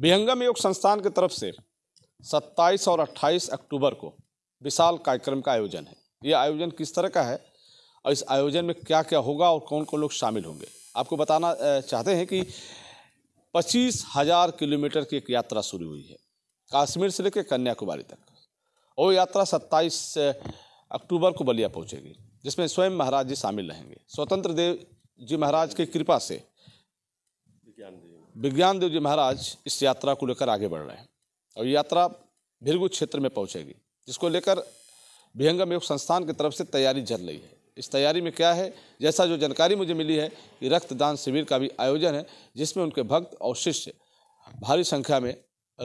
विहंगम योग संस्थान की तरफ से 27 और 28 अक्टूबर को विशाल कार्यक्रम का आयोजन है ये आयोजन किस तरह का है और इस आयोजन में क्या क्या होगा और कौन कौन लोग शामिल होंगे आपको बताना चाहते हैं कि पच्चीस हजार किलोमीटर की एक यात्रा शुरू हुई है काश्मीर से लेकर कन्याकुमारी तक और यात्रा 27 अक्टूबर को बलिया पहुंचेगी जिसमें स्वयं महाराज जी शामिल रहेंगे स्वतंत्र देव जी महाराज की कृपा से विज्ञान देव जी महाराज इस यात्रा को लेकर आगे बढ़ रहे हैं और यात्रा भिरगु क्षेत्र में पहुंचेगी जिसको लेकर भिहंगम योग संस्थान की तरफ से तैयारी चल रही है इस तैयारी में क्या है जैसा जो जानकारी मुझे मिली है कि रक्तदान शिविर का भी आयोजन है जिसमें उनके भक्त और शिष्य भारी संख्या में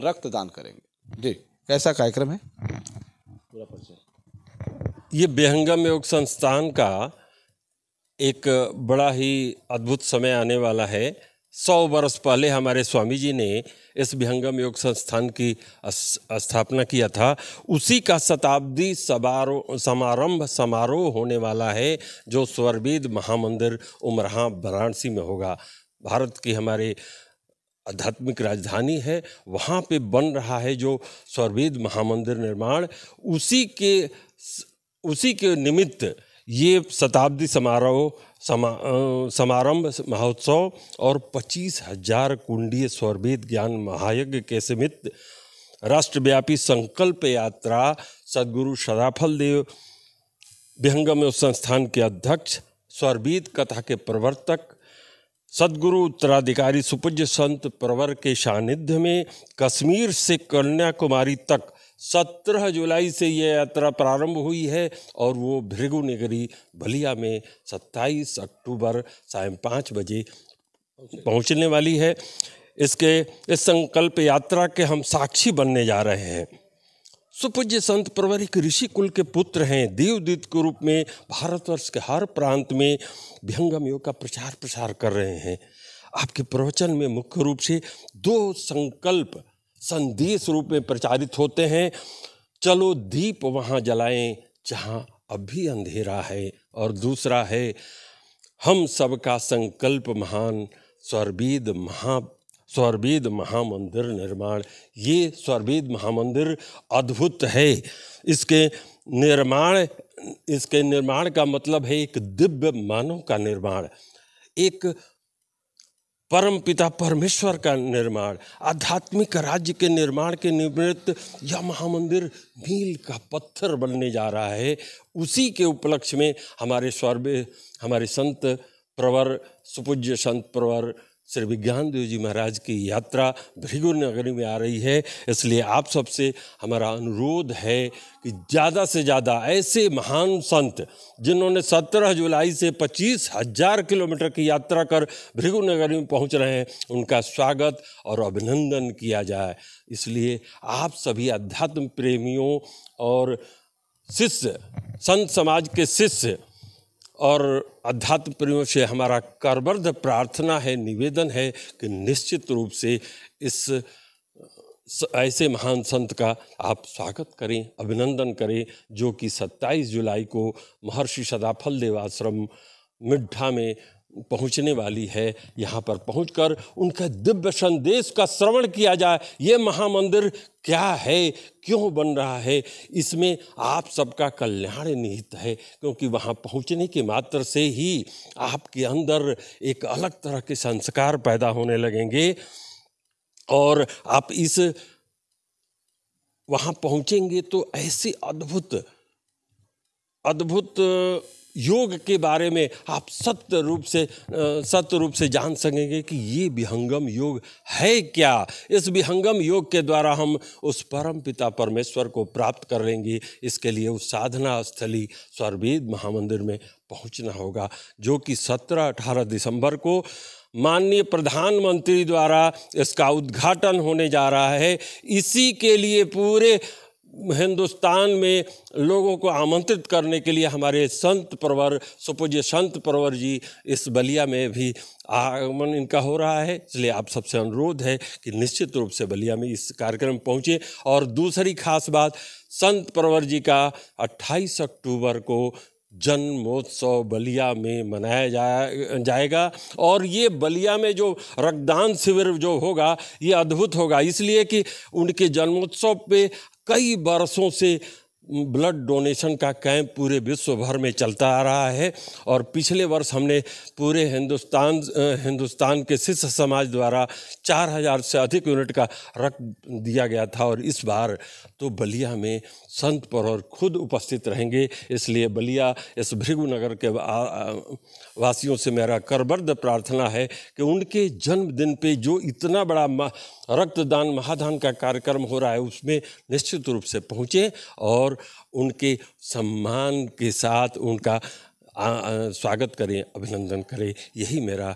रक्तदान करेंगे जी कैसा कार्यक्रम है पूरा परिचय ये बेहंगम योग संस्थान का एक बड़ा ही अद्भुत समय आने वाला है सौ वर्ष पहले हमारे स्वामी जी ने इस विहंगम योग संस्थान की स्थापना किया था उसी का शताब्दी समारोह समारंभ समारोह होने वाला है जो स्वरवेद महामंदिर उमरहा वाराणसी में होगा भारत की हमारे आध्यात्मिक राजधानी है वहाँ पे बन रहा है जो स्वरवेद महामंदिर निर्माण उसी के उसी के निमित्त ये शताब्दी समारोह समा समारंभ महोत्सव और पच्चीस हजार कुंडीय स्वरवेद ज्ञान महायज्ञ के समित राष्ट्रव्यापी संकल्प यात्रा सदगुरु सदाफल देव विहंगम संस्थान के अध्यक्ष स्वरवेद कथा के प्रवर्तक सदगुरु उत्तराधिकारी सुपूज्य संत प्रवर के सानिध्य में कश्मीर से कन्याकुमारी तक सत्रह जुलाई से ये यात्रा प्रारंभ हुई है और वो भृगु नगरी भलिया में सत्ताईस अक्टूबर साय पाँच बजे पहुंचने वाली है इसके इस संकल्प यात्रा के हम साक्षी बनने जा रहे हैं सुपूज्य संत प्रवरिक ऋषि कुल के पुत्र हैं देवदूत के रूप में भारतवर्ष के हर प्रांत में भ्यंगम योग का प्रचार प्रसार कर रहे हैं आपके प्रवचन में मुख्य रूप से दो संकल्प संदेश रूप में प्रचारित होते हैं चलो दीप वहाँ जलाएं जहाँ अभी अंधेरा है और दूसरा है हम सबका संकल्प महान स्वर्वेद महा स्वर्वेद महामंदिर निर्माण ये स्वर्वेद महामंदिर अद्भुत है इसके निर्माण इसके निर्माण का मतलब है एक दिव्य मानव का निर्माण एक परम पिता परमेश्वर का निर्माण आध्यात्मिक राज्य के निर्माण के निमित्त यह महामंदिर मील का पत्थर बनने जा रहा है उसी के उपलक्ष्य में हमारे स्वर्ग हमारे संत प्रवर सुपूज्य संत प्रवर श्री विज्ञान देव जी महाराज की यात्रा भृगु नगरी में आ रही है इसलिए आप सबसे हमारा अनुरोध है कि ज़्यादा से ज़्यादा ऐसे महान संत जिन्होंने 17 जुलाई से पच्चीस हजार किलोमीटर की यात्रा कर भृगु नगरी में पहुंच रहे हैं उनका स्वागत और अभिनंदन किया जाए इसलिए आप सभी अध्यात्म प्रेमियों और शिष्य संत समाज के शिष्य और अध्यात्म प्रेमियों से हमारा करबद्ध प्रार्थना है निवेदन है कि निश्चित रूप से इस ऐसे महान संत का आप स्वागत करें अभिनंदन करें जो कि 27 जुलाई को महर्षि सदाफल देवाश्रम मिड्ढा में पहुंचने वाली है यहाँ पर पहुंचकर उनका दिव्य संदेश का श्रवण किया जाए ये महामंदिर क्या है क्यों बन रहा है इसमें आप सबका कल्याण निहित है क्योंकि वहाँ पहुँचने के मात्र से ही आपके अंदर एक अलग तरह के संस्कार पैदा होने लगेंगे और आप इस वहाँ पहुँचेंगे तो ऐसे अद्भुत अद्भुत योग के बारे में आप सत्य रूप से सत्य रूप से जान सकेंगे कि ये विहंगम योग है क्या इस विहंगम योग के द्वारा हम उस परम पिता परमेश्वर को प्राप्त कर लेंगे इसके लिए उस साधना स्थली स्वर्वेद महामंदिर में पहुंचना होगा जो कि 17-18 दिसंबर को माननीय प्रधानमंत्री द्वारा इसका उद्घाटन होने जा रहा है इसी के लिए पूरे हिंदुस्तान में लोगों को आमंत्रित करने के लिए हमारे संत परवर सुपूज्य संत परवर जी इस बलिया में भी आगमन इनका हो रहा है इसलिए आप सबसे अनुरोध है कि निश्चित रूप से बलिया में इस कार्यक्रम में पहुँचे और दूसरी खास बात संत परवर जी का 28 अक्टूबर को जन्मोत्सव बलिया में मनाया जाए जाएगा और ये बलिया में जो रक्तदान शिविर जो होगा ये अद्भुत होगा इसलिए कि उनके जन्मोत्सव पे कई बरसों से ब्लड डोनेशन का कैंप पूरे विश्व भर में चलता आ रहा है और पिछले वर्ष हमने पूरे हिंदुस्तान हिंदुस्तान के शिष्य समाज द्वारा 4000 से अधिक यूनिट का रक्त दिया गया था और इस बार तो बलिया में संत परोर खुद उपस्थित रहेंगे इसलिए बलिया इस भृगुनगर के वासियों से मेरा करबर्द प्रार्थना है कि उनके जन्मदिन पे जो इतना बड़ा रक्तदान महादान का कार्यक्रम हो रहा है उसमें निश्चित रूप से पहुँचें और और उनके सम्मान के साथ उनका आ, आ, स्वागत करें अभिनंदन करें यही मेरा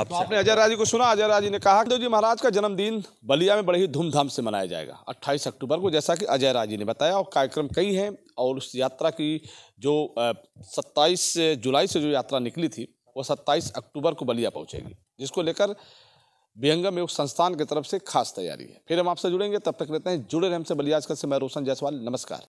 आप तो आपने अजय राजी को सुना अजय राजी ने कहा देव जी महाराज का जन्मदिन बलिया में बड़ी ही धूमधाम से मनाया जाएगा 28 अक्टूबर को जैसा कि अजय राजी ने बताया और कार्यक्रम कई हैं और उस यात्रा की जो सत्ताईस जुलाई से जो यात्रा निकली थी वो सत्ताईस अक्टूबर को बलिया पहुँचेगी जिसको लेकर विहंगम योग संस्थान की तरफ से खास तैयारी है फिर हम आपसे जुड़ेंगे तब तक रहते हैं जुड़े रहे हमसे बलियाज का से मैं रोशन जायसवाल नमस्कार